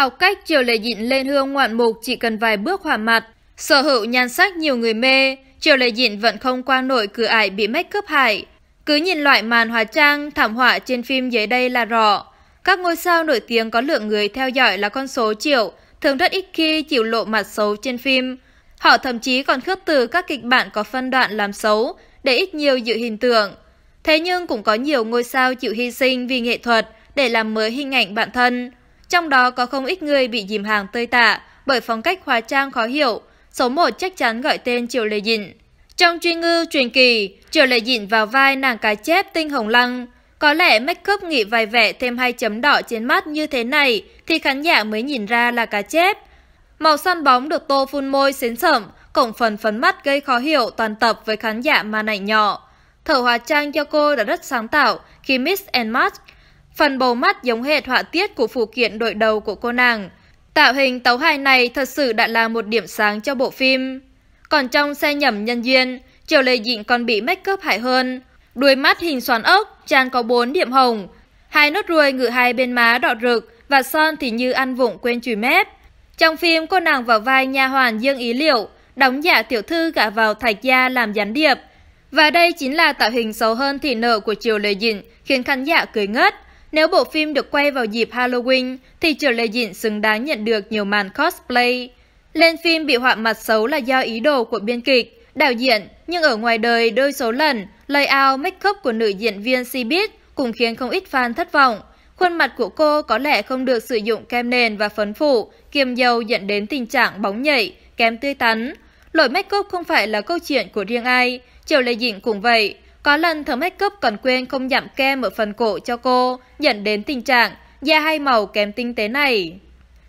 Học cách chiều lệ dịn lên hương ngoạn mục chỉ cần vài bước hòa mặt. Sở hữu nhan sắc nhiều người mê, chiều lệ dịn vẫn không qua nổi cửa ải bị make cướp hại. Cứ nhìn loại màn hóa trang, thảm họa trên phim dưới đây là rõ. Các ngôi sao nổi tiếng có lượng người theo dõi là con số triệu, thường rất ít khi chịu lộ mặt xấu trên phim. Họ thậm chí còn khước từ các kịch bản có phân đoạn làm xấu để ít nhiều giữ hình tượng. Thế nhưng cũng có nhiều ngôi sao chịu hy sinh vì nghệ thuật để làm mới hình ảnh bản thân. Trong đó có không ít người bị dìm hàng tơi tả bởi phong cách hóa trang khó hiểu. Số 1 chắc chắn gọi tên Triệu lệ Dịnh. Trong truy ngư truyền kỳ, Triệu Lệ Dịn vào vai nàng cá chép tinh hồng lăng. Có lẽ make up nghị vài vẻ thêm hai chấm đỏ trên mắt như thế này thì khán giả mới nhìn ra là cá chép. Màu son bóng được tô phun môi xến sẩm, cổng phần phấn mắt gây khó hiểu toàn tập với khán giả màn ảnh nhỏ. Thở hóa trang cho cô đã rất sáng tạo khi Miss and Match Phần bầu mắt giống hệt họa tiết của phụ kiện đội đầu của cô nàng. Tạo hình tấu hài này thật sự đã là một điểm sáng cho bộ phim. Còn trong xe nhầm nhân duyên, Triệu lê Dịnh còn bị make up hại hơn. Đuôi mắt hình xoắn ốc, tràn có bốn điểm hồng. Hai nốt ruồi ngự hai bên má đỏ rực và son thì như ăn vụng quên chùi mép. Trong phim, cô nàng vào vai nha hoàn Dương Ý Liệu, đóng giả tiểu thư gả vào thạch gia làm gián điệp. Và đây chính là tạo hình xấu hơn thị nợ của Triều Lê Dịnh, khiến khán giả cười ngất. Nếu bộ phim được quay vào dịp Halloween, thì Triệu Lê Dịn xứng đáng nhận được nhiều màn cosplay. Lên phim bị họa mặt xấu là do ý đồ của biên kịch, đạo diễn, nhưng ở ngoài đời đôi số lần, layout, make-up của nữ diễn viên Cbiz cũng khiến không ít fan thất vọng. Khuôn mặt của cô có lẽ không được sử dụng kem nền và phấn phủ kiềm dầu dẫn đến tình trạng bóng nhảy, kém tươi tắn. Lỗi make-up không phải là câu chuyện của riêng ai, Triệu Lê Dịnh cũng vậy. Có lần thợ make up còn quên không dặm kem ở phần cổ cho cô, dẫn đến tình trạng da hai màu kém tinh tế này.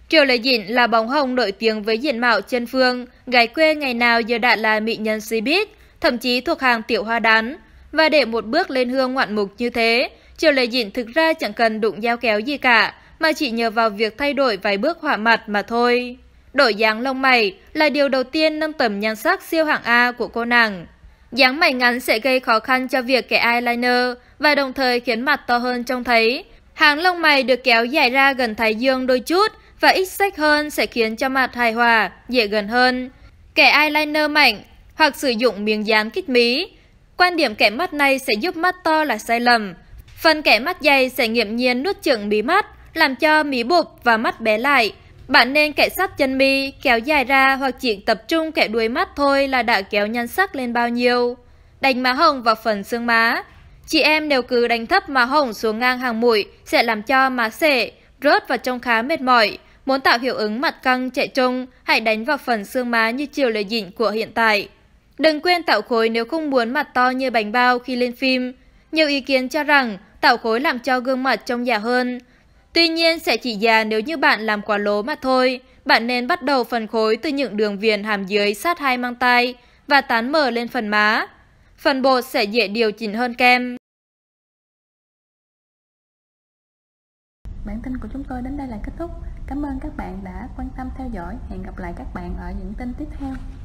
Triệu Lệ Dịn là bóng hồng nổi tiếng với diện mạo chân phương, gái quê ngày nào giờ đã là mỹ nhân si bít, thậm chí thuộc hàng tiểu hoa đán. Và để một bước lên hương ngoạn mục như thế, Triệu Lệ Dịn thực ra chẳng cần đụng dao kéo gì cả, mà chỉ nhờ vào việc thay đổi vài bước họa mặt mà thôi. Đổi dáng lông mày là điều đầu tiên nâng tầm nhan sắc siêu hạng A của cô nàng. Dáng mày ngắn sẽ gây khó khăn cho việc kẻ eyeliner và đồng thời khiến mặt to hơn trông thấy. Hàng lông mày được kéo dài ra gần thái dương đôi chút và ít sách hơn sẽ khiến cho mặt hài hòa, dễ gần hơn. Kẻ eyeliner mạnh hoặc sử dụng miếng dán kích mí. Quan điểm kẻ mắt này sẽ giúp mắt to là sai lầm. Phần kẻ mắt dày sẽ nghiệm nhiên nuốt chửng mí mắt, làm cho mí bụp và mắt bé lại, bạn nên kẻ sắt chân mi, kéo dài ra hoặc chỉ tập trung kẻ đuôi mắt thôi là đã kéo nhan sắc lên bao nhiêu. Đánh má hồng vào phần xương má. Chị em nếu cứ đánh thấp má hồng xuống ngang hàng mũi sẽ làm cho má sệ, rớt và trông khá mệt mỏi. Muốn tạo hiệu ứng mặt căng chạy trung, hãy đánh vào phần xương má như chiều lời dịnh của hiện tại. Đừng quên tạo khối nếu không muốn mặt to như bánh bao khi lên phim. Nhiều ý kiến cho rằng tạo khối làm cho gương mặt trông già hơn, Tuy nhiên sẽ chỉ già nếu như bạn làm quá lố mà thôi. Bạn nên bắt đầu phần khối từ những đường viền hàm dưới sát hai mang tay và tán mở lên phần má. Phần bột sẽ dễ điều chỉnh hơn kem. Bản tin của chúng tôi đến đây là kết thúc. Cảm ơn các bạn đã quan tâm theo dõi. Hẹn gặp lại các bạn ở những tin tiếp theo.